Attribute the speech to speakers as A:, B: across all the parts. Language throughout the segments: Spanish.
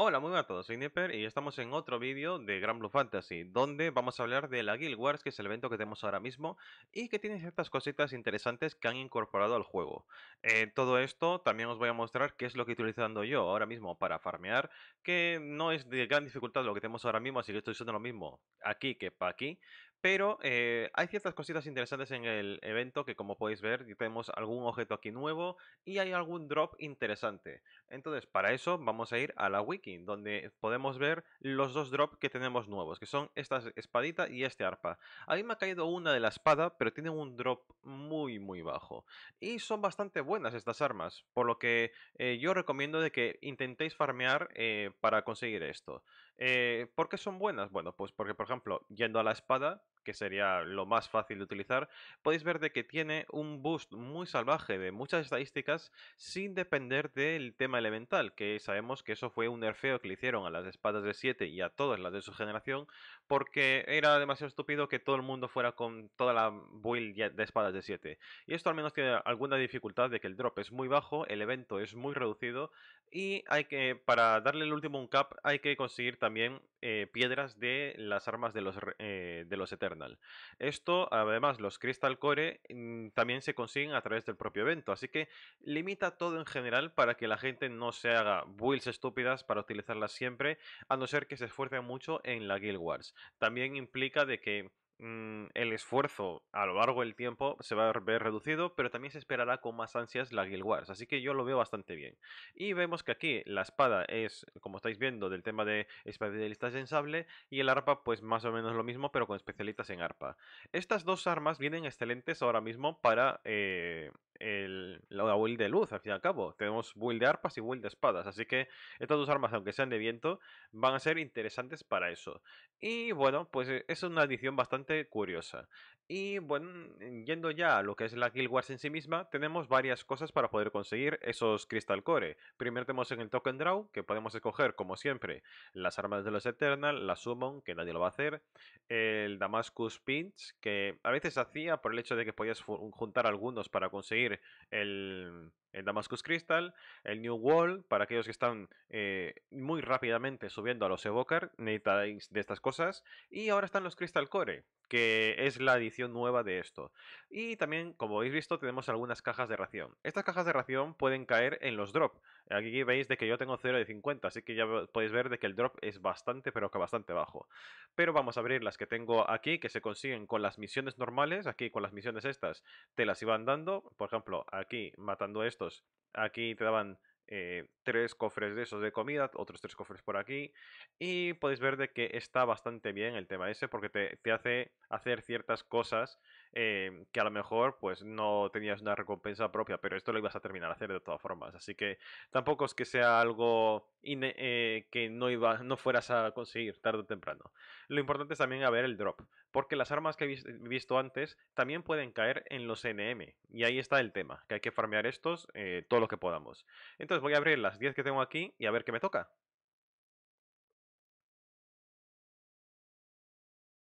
A: Hola, muy buenas a todos, soy Nipper y estamos en otro vídeo de Grand Blue Fantasy, donde vamos a hablar de la Guild Wars, que es el evento que tenemos ahora mismo y que tiene ciertas cositas interesantes que han incorporado al juego. Eh, todo esto también os voy a mostrar qué es lo que estoy utilizando yo ahora mismo para farmear, que no es de gran dificultad lo que tenemos ahora mismo, así que estoy usando lo mismo aquí que para aquí, pero eh, hay ciertas cositas interesantes en el evento que como podéis ver tenemos algún objeto aquí nuevo y hay algún drop interesante. Entonces para eso vamos a ir a la wiki donde podemos ver los dos drops que tenemos nuevos que son esta espadita y este arpa. A mí me ha caído una de la espada pero tienen un drop muy muy bajo y son bastante buenas estas armas por lo que eh, yo recomiendo de que intentéis farmear eh, para conseguir esto. Eh, ¿Por qué son buenas? Bueno, pues porque, por ejemplo, yendo a la espada, que sería lo más fácil de utilizar, podéis ver de que tiene un boost muy salvaje de muchas estadísticas sin depender del tema elemental, que sabemos que eso fue un nerfeo que le hicieron a las espadas de 7 y a todas las de su generación, porque era demasiado estúpido que todo el mundo fuera con toda la build de espadas de 7. Y esto al menos tiene alguna dificultad de que el drop es muy bajo, el evento es muy reducido, y hay que, para darle el último un cap, hay que conseguir también eh, piedras de las armas de los, eh, de Eternal. Esto, además, los Crystal Core mm, también se consiguen a través del propio evento. Así que limita todo en general para que la gente no se haga builds estúpidas para utilizarlas siempre, a no ser que se esfuercen mucho en la Guild Wars. También implica de que Mm, el esfuerzo a lo largo del tiempo se va a ver reducido, pero también se esperará con más ansias la Guild Wars, así que yo lo veo bastante bien. Y vemos que aquí la espada es, como estáis viendo, del tema de especialistas en sable, y el arpa pues más o menos lo mismo, pero con especialistas en arpa. Estas dos armas vienen excelentes ahora mismo para eh, el, la build de luz, al fin y al cabo. Tenemos build de arpas y build de espadas, así que estas dos armas, aunque sean de viento, van a ser interesantes para eso. Y bueno, pues eh, es una adición bastante curiosa. Y bueno, yendo ya a lo que es la Guild Wars en sí misma, tenemos varias cosas para poder conseguir esos Crystal Core. Primero tenemos en el Token Draw, que podemos escoger, como siempre, las armas de los Eternal, la Summon, que nadie lo va a hacer, el Damascus Pinch, que a veces hacía por el hecho de que podías juntar algunos para conseguir el, Damascus Crystal, el New Wall, para aquellos que están eh, muy rápidamente subiendo a los evoker, necesitáis de estas cosas, y ahora están los Crystal Core, que es la edición nueva de esto. Y también, como habéis visto, tenemos algunas cajas de ración. Estas cajas de ración pueden caer en los drop. Aquí veis de que yo tengo 0 de 50, así que ya podéis ver de que el drop es bastante, pero que bastante bajo. Pero vamos a abrir las que tengo aquí, que se consiguen con las misiones normales. Aquí con las misiones estas te las iban dando. Por ejemplo, aquí matando estos, aquí te daban eh, tres cofres de esos de comida, otros tres cofres por aquí. Y podéis ver de que está bastante bien el tema ese porque te, te hace hacer ciertas cosas Em, que a lo mejor pues no tenías una recompensa propia, pero esto lo ibas a terminar a hacer de todas formas. Así que tampoco es que sea algo eh, que no, iba, no fueras a conseguir tarde o temprano. Lo importante es también a ver el drop, porque las armas que he visto antes también pueden caer en los NM. Y ahí está el tema, que hay que farmear estos eh, todo lo que podamos. Entonces voy a abrir las 10 que tengo aquí y a ver qué me toca.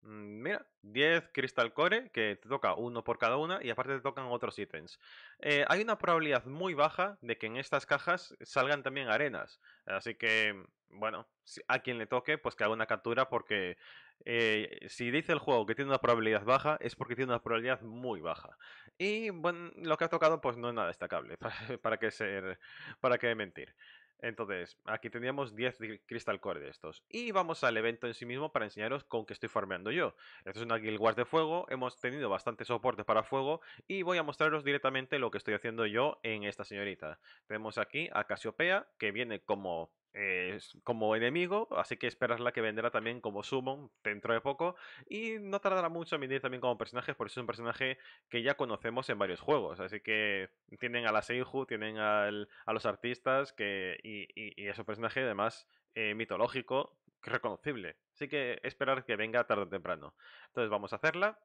A: Mm, mira, 10 Crystal Core, que te toca uno por cada una y aparte te tocan otros ítems. Eh, hay una probabilidad muy baja de que en estas cajas salgan también arenas. Así que, bueno, a quien le toque, pues que haga una captura porque eh, si dice el juego que tiene una probabilidad baja, es porque tiene una probabilidad muy baja. Y bueno, lo que ha tocado pues no es nada destacable, para, para, ser, para que mentir. Entonces, aquí tendríamos 10 Crystal Core de estos. Y vamos al evento en sí mismo para enseñaros con qué estoy farmeando yo. Esto es una Guild Wars de fuego, hemos tenido bastante soporte para fuego y voy a mostraros directamente lo que estoy haciendo yo en esta señorita. Tenemos aquí a Casiopea, que viene como eh, como enemigo, así que la que vendrá también como summon dentro de poco y no tardará mucho en venir también como personaje, Porque es un personaje que ya conocemos en varios juegos, así que tienen a la Seiju, tienen a los artistas que, y, y, es un personaje además eh, mitológico reconocible, así que esperar que venga tarde o temprano. Entonces vamos a hacerla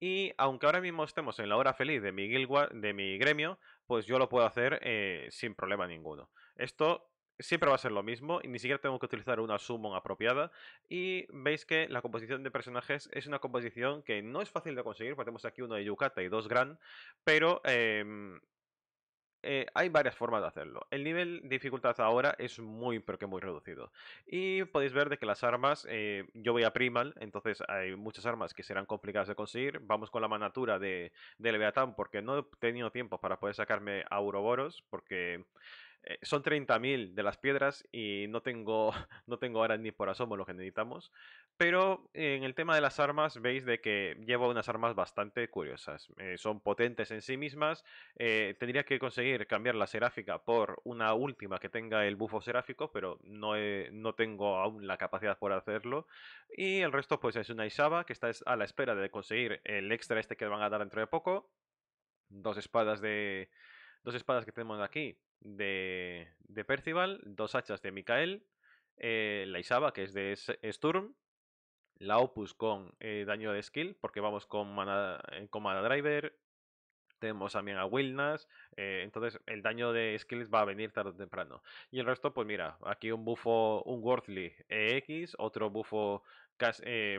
A: y aunque ahora mismo estemos en la hora feliz de mi, de mi gremio, pues yo lo puedo hacer eh, sin problema ninguno. Esto siempre va a ser lo mismo y ni siquiera tengo que utilizar una summon apropiada y veis que la composición de personajes es una composición que no es fácil de conseguir, porque tenemos aquí uno de Yukata y dos Gran, pero em, eh, hay varias formas de hacerlo. El nivel de dificultad ahora es muy, pero que muy reducido. Y podéis ver de que las armas, eh, yo voy a Primal, entonces hay muchas armas que serán complicadas de conseguir. Vamos con la manatura de, de Leviatán porque no he tenido tiempo para poder sacarme a porque eh, son 30.000 de las piedras y no tengo, no tengo ahora ni por asomo lo que necesitamos. Pero en el tema de las armas, veis de que llevo unas armas bastante curiosas. Eh, son potentes en sí mismas. Eh, tendría que conseguir cambiar la seráfica por una última que tenga el bufo seráfico, pero no, no tengo aún la capacidad por hacerlo. Y el resto, pues es una Isaba que está a la espera de conseguir el extra este que van a dar dentro de poco. Dos espadas de. Dos espadas que tenemos aquí de, Percival, dos hachas de Mikael, eh, la Isaba, que es de Sturm, la Opus con eh, daño de skill, porque vamos con Mana, eh, con mana Driver, tenemos también a Willness, entonces el daño de skills va a venir tarde o temprano. Y el resto, pues mira, aquí un bufo, un Worthly EX, otro bufo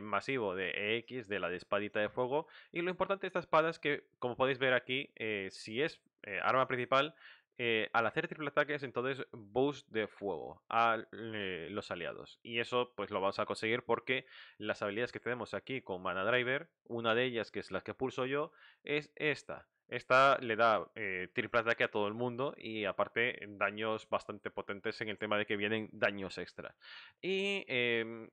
A: masivo de EX de la de espadita de fuego. Y lo importante de esta espada es que, como podéis ver aquí, si es arma principal, eh, al hacer triple ataques, entonces boost de fuego a los aliados. Y eso pues lo vamos a conseguir porque las habilidades que tenemos aquí con Mana Driver, una de ellas que es la que pulso yo, es esta. Esta le da eh, triple ataque a todo el mundo y aparte daños bastante potentes en el tema de que vienen daños extra. Y em,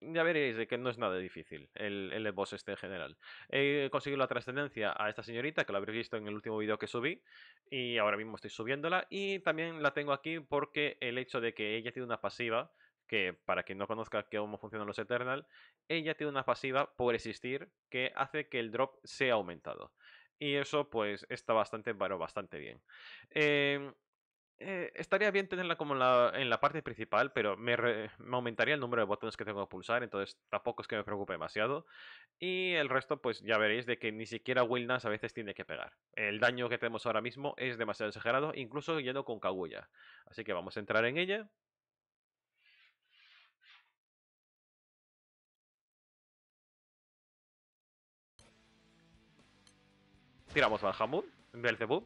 A: ya veréis que no es nada difícil el, el boss este en general. He conseguido la trascendencia a esta señorita que lo habréis visto en el último vídeo que subí y ahora mismo estoy subiéndola y también la tengo aquí porque el hecho de que ella tiene una pasiva que para quien no conozca cómo funcionan los Eternal, ella tiene una pasiva por existir que hace que el drop sea aumentado. Y eso pues está bastante, bueno, bastante bien. Em, eh, estaría bien tenerla como en la, en la parte principal, pero me, aumentaría el número de botones que tengo que pulsar, entonces tampoco es que me preocupe demasiado. Y el resto, pues ya veréis de que ni siquiera Wilnas a veces tiene que pegar. El daño que tenemos ahora mismo es demasiado exagerado, incluso yendo con Kaguya. Así que vamos a entrar en ella tiramos al Hamun, Belzebub.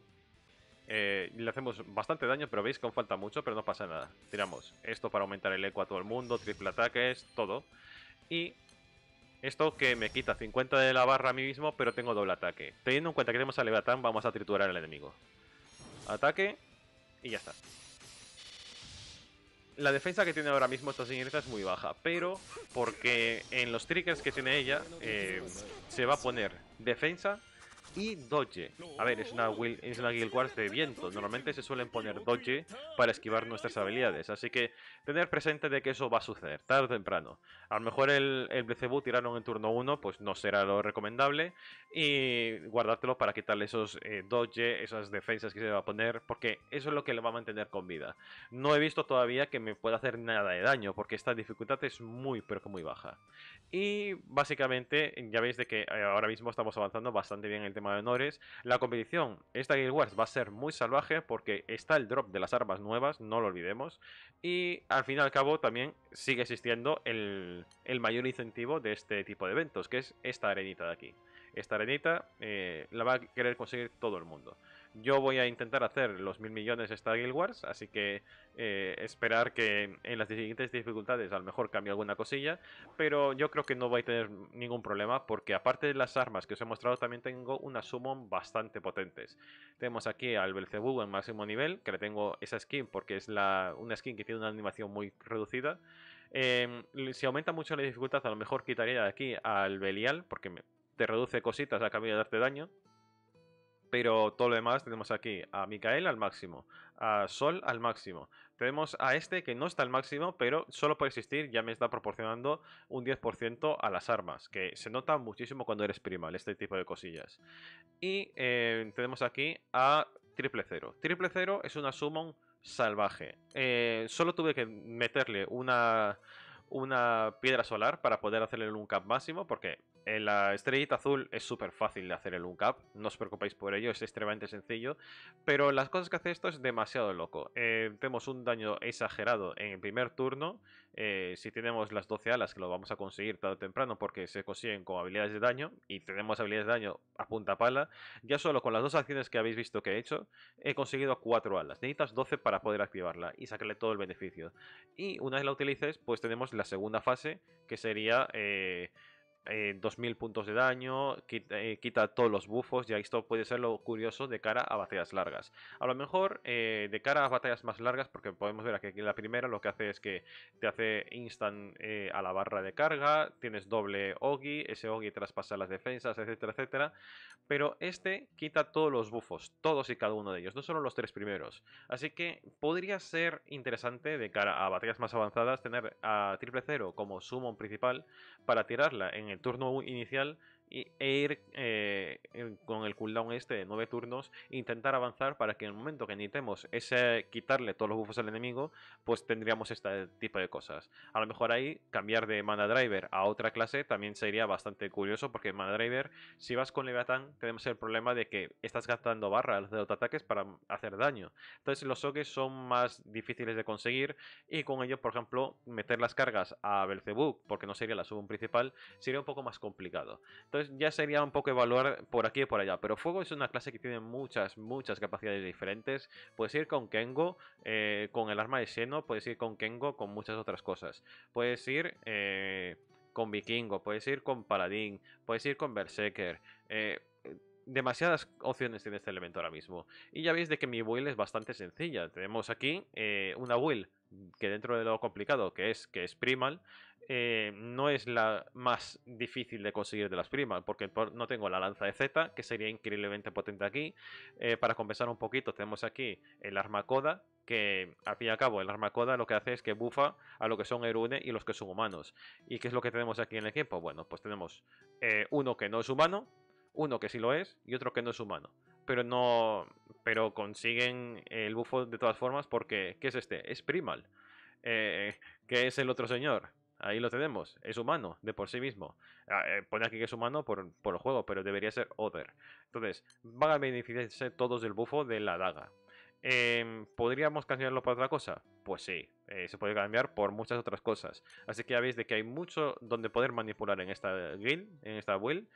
A: Eh, le hacemos bastante daño, pero veis que aún falta mucho, pero no pasa nada. Tiramos esto para aumentar el eco a todo el mundo, triple ataques, todo. Y esto que me quita 50 de la barra a mí mismo, pero tengo doble ataque. Teniendo en cuenta que tenemos a Leviatán, vamos a triturar al enemigo. Ataque y ya está. La defensa que tiene ahora mismo esta señorita es muy baja, pero porque en los triggers que tiene ella eh, se va a poner defensa y Dodge. A ver, es una, will, es una Guild Wars de viento. Normalmente se suelen poner Dodge para esquivar nuestras habilidades. Así que tener presente de que eso va a suceder, tarde o temprano. A lo mejor el, el tiraron en turno 1, pues no será lo recomendable. Y guardártelo para quitarle esos eh, esas defensas que se va a poner, porque eso es lo que le va a mantener con vida. No he visto todavía que me pueda hacer nada de daño, porque esta dificultad es muy, pero que muy baja. Y básicamente, ya veis de que eh, ahora mismo estamos avanzando bastante bien tema de honores. La competición, esta Guild Wars va a ser muy salvaje porque está el drop de las armas nuevas, no lo olvidemos. Y al fin y al cabo también sigue existiendo el, mayor incentivo de este tipo de eventos, que es esta arenita de aquí. Esta arenita eh, la va a querer conseguir todo el mundo. Yo voy a intentar hacer los mil millones esta Guild Wars, así que eh, esperar que en las siguientes dificultades a lo mejor cambie alguna cosilla, pero yo creo que no vais a tener ningún problema porque aparte de las armas que os he mostrado también tengo unas summon bastante potentes. Tenemos aquí al Belcebú en máximo nivel, que le tengo esa skin porque es una skin que tiene una animación muy reducida. Em, si aumenta mucho la dificultad, a lo mejor quitaría de aquí al Belial, porque te reduce cositas a cambio de darte daño. Pero todo lo demás tenemos aquí a Mikael al máximo, a Sol al máximo. Tenemos a este que no está al máximo, pero solo por existir ya me está proporcionando un 10% a las armas, que se nota muchísimo cuando eres primal, este tipo de cosillas. Y eh, tenemos aquí a triple cero. Triple cero es una summon salvaje. Eh, solo tuve que meterle una, una piedra solar para poder hacerle un cap máximo, porque eh, la estrellita azul es súper fácil de hacer el uncap. no os preocupéis por ello, es extremadamente sencillo, pero las cosas que hace esto es demasiado loco. tenemos eh, un daño exagerado en el primer turno, eh, si tenemos las 12 alas que lo vamos a conseguir tarde o temprano porque se consiguen con habilidades de daño y tenemos habilidades de daño a punta pala, ya solo con las dos acciones que habéis visto que he hecho he conseguido 4 alas, necesitas 12 para poder activarla y sacarle todo el beneficio. Y una vez la utilices pues tenemos la segunda fase que sería... 2000 eh, puntos de daño, eh, quita, todos los buffos, y esto puede ser lo curioso de cara a batallas largas. A lo mejor eh, de cara a batallas más largas, porque podemos ver aquí que la primera lo que hace es que te hace instant a la barra de carga, tienes doble Ogi, ese Ogi traspasa las defensas, etcétera, etcétera. Pero este quita todos los buffos, todos y cada uno de ellos, no solo los tres primeros. Así que podría ser interesante de cara a batallas más avanzadas tener a triple cero como summon principal para tirarla en el turno inicial e ir eh, con el cooldown este de 9 turnos, intentar avanzar para que en el momento que necesitemos ese quitarle todos los buffos al enemigo, pues tendríamos este tipo de cosas. A lo mejor ahí cambiar de mana driver a otra clase también sería bastante curioso porque mana driver, si vas con Leviathan, tenemos el problema de que estás gastando barras de autoataques para hacer daño. Entonces los soques son más difíciles de conseguir y con ello, por ejemplo, meter las cargas a Belzebub, porque no sería la sub principal, sería un poco más complicado. Entonces ya sería un poco evaluar por aquí y por allá. Pero Fuego es una clase que tiene muchas, muchas capacidades diferentes. Puedes ir con Kengo, eh, con el arma de Seno, puedes ir con Kengo, con muchas otras cosas. Puedes ir... Eh, con Vikingo, puedes ir con Paladín, puedes ir con Berserker. Eh, demasiadas opciones tiene este elemento ahora mismo. Y ya veis de que mi build es bastante sencilla. Tenemos aquí eh, una build que dentro de lo complicado que es que es primal, eh, no es la más difícil de conseguir de las primas, porque no tengo la lanza de Z, que sería increíblemente potente aquí. Eh, para compensar un poquito, tenemos aquí el arma coda, que al fin y al cabo el arma coda lo que hace es que bufa a lo que son Erune y los que son humanos. ¿Y qué es lo que tenemos aquí en el equipo? Bueno, pues tenemos uno que no es humano, uno que sí lo es y otro que no es humano. Pero no. Pero consiguen el bufo de todas formas porque. ¿Qué es este? Es Primal. que eh, ¿Qué es el otro señor? Ahí lo tenemos. Es humano, de por sí mismo. Ah, eh, pone aquí que es humano por, por, el juego, pero debería ser Other. Entonces, van a beneficiarse todos del bufo de la daga. Em, ¿Podríamos cambiarlo por otra cosa? Pues sí, eh, se puede cambiar por muchas otras cosas. Así que ya veis de que hay mucho donde poder manipular en esta guild, en esta build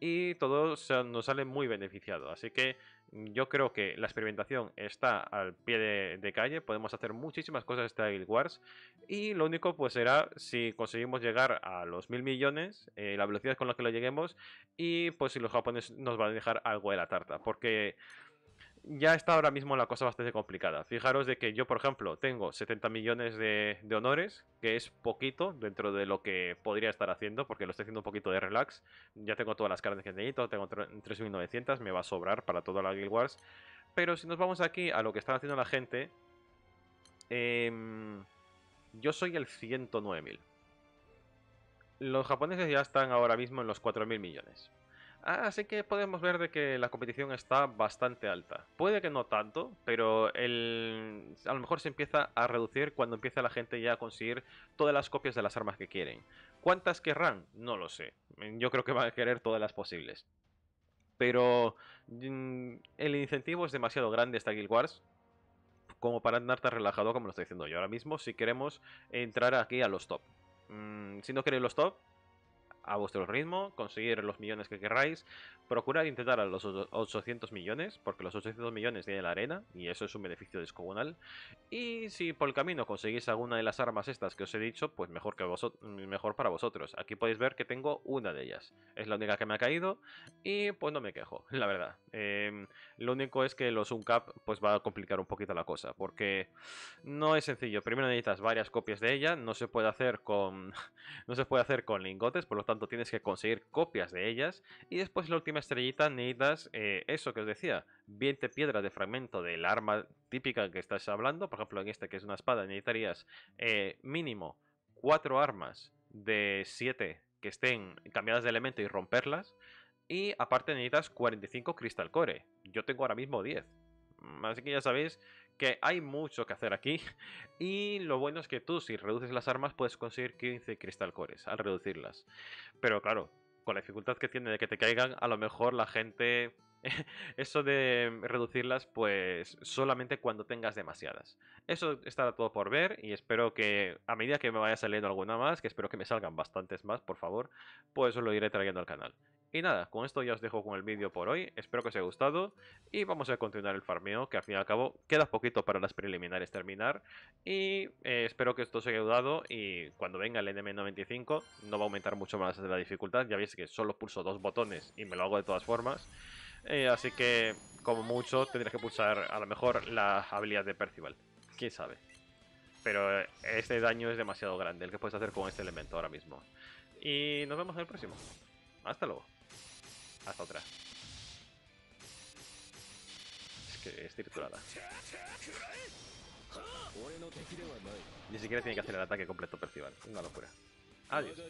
A: y todo nos sale muy beneficiado, Así que mm, yo creo que la experimentación está al pie de, calle, podemos hacer muchísimas cosas esta Guild Wars y lo único pues será si conseguimos llegar a los mil millones, eh, la velocidad con la que lo lleguemos y pues si los japoneses nos van a dejar algo de la tarta, porque ya está ahora mismo la cosa bastante complicada. Fijaros de que yo, por ejemplo, tengo 70 millones de, honores, que es poquito dentro de lo que podría estar haciendo, porque lo estoy haciendo un poquito de relax. Ya tengo todas las carnes que necesito, tengo 3.900, me va a sobrar para toda la Guild Wars. Pero si nos vamos aquí a lo que están haciendo la gente, em, yo soy el 109.000. Los japoneses ya están ahora mismo en los 4.000 millones. Así ah, que podemos ver de que la competición está bastante alta. Puede que no tanto, pero el... a lo mejor se empieza a reducir cuando empieza la gente ya a conseguir todas las copias de las armas que quieren. ¿Cuántas querrán? No lo sé. Yo creo que van a querer todas las posibles. Pero mm, el incentivo es demasiado grande esta Guild Wars como para andar tan relajado como lo estoy diciendo yo ahora mismo si queremos entrar aquí a los top. Mm, si no queréis los top, a vuestro ritmo, conseguir los millones que queráis, procurar intentar a los 800 millones, porque los 800 millones Tienen la arena, y eso es un beneficio descomunal. Y si por el camino conseguís alguna de las armas estas que os he dicho, pues mejor, que mejor para vosotros. Aquí podéis ver que tengo una de ellas, es la única que me ha caído, y pues no me quejo, la verdad. Em, lo único es que los uncap pues va a complicar un poquito la cosa, porque no es sencillo. Primero necesitas varias copias de ella, no se puede hacer con, no se puede hacer con lingotes, por lo tanto tienes que conseguir copias de ellas. Y después la última estrellita necesitas eh, eso que os decía, 20 piedras de fragmento del arma típica que estás hablando. Por ejemplo, en esta que es una espada necesitarías eh, mínimo 4 armas de 7 que estén cambiadas de elemento y romperlas. Y aparte necesitas 45 cristal Core. Yo tengo ahora mismo 10. Así que ya sabéis que hay mucho que hacer aquí y lo bueno es que tú si reduces las armas puedes conseguir 15 cristal cores al reducirlas. Pero claro, con la dificultad que tiene de que te caigan, a lo mejor la gente eso de reducirlas pues solamente cuando tengas demasiadas. Eso estará todo por ver y espero que a medida que me vaya saliendo alguna más, que espero que me salgan bastantes más, por favor, pues os lo iré trayendo al canal. Y nada, con esto ya os dejo con el vídeo por hoy, espero que os haya gustado y vamos a continuar el farmeo que al fin y al cabo queda poquito para las preliminares terminar y eh, espero que esto os haya ayudado y cuando venga el NM95 no va a aumentar mucho más la dificultad, ya veis que solo pulso dos botones y me lo hago de todas formas. Eh, así que, como mucho, tendréis que pulsar a lo mejor la habilidad de Percival. Quién sabe. Pero eh, este daño es demasiado grande, el que puedes hacer con este elemento ahora mismo. Y nos vemos en el próximo. Hasta luego. Haz otra. Es que es triturada. Ni siquiera tiene que hacer el ataque completo percibal. Una locura. Adiós.